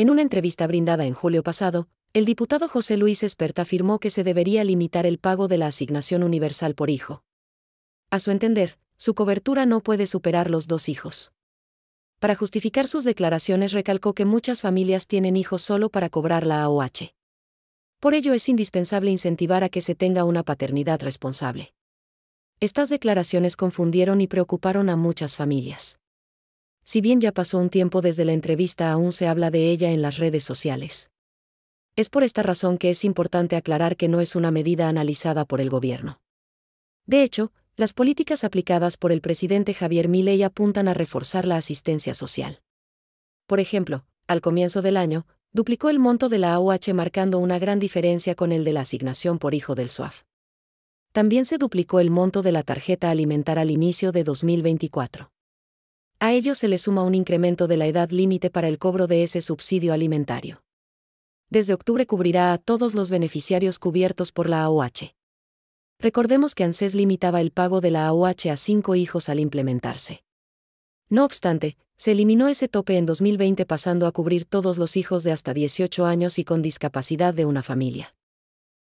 En una entrevista brindada en julio pasado, el diputado José Luis Esperta afirmó que se debería limitar el pago de la asignación universal por hijo. A su entender, su cobertura no puede superar los dos hijos. Para justificar sus declaraciones recalcó que muchas familias tienen hijos solo para cobrar la AOH. Por ello es indispensable incentivar a que se tenga una paternidad responsable. Estas declaraciones confundieron y preocuparon a muchas familias si bien ya pasó un tiempo desde la entrevista aún se habla de ella en las redes sociales. Es por esta razón que es importante aclarar que no es una medida analizada por el gobierno. De hecho, las políticas aplicadas por el presidente Javier Milei apuntan a reforzar la asistencia social. Por ejemplo, al comienzo del año, duplicó el monto de la AUH marcando una gran diferencia con el de la asignación por hijo del SUAF. También se duplicó el monto de la tarjeta alimentar al inicio de 2024. A ello se le suma un incremento de la edad límite para el cobro de ese subsidio alimentario. Desde octubre cubrirá a todos los beneficiarios cubiertos por la AOH. Recordemos que ANSES limitaba el pago de la AOH a cinco hijos al implementarse. No obstante, se eliminó ese tope en 2020 pasando a cubrir todos los hijos de hasta 18 años y con discapacidad de una familia.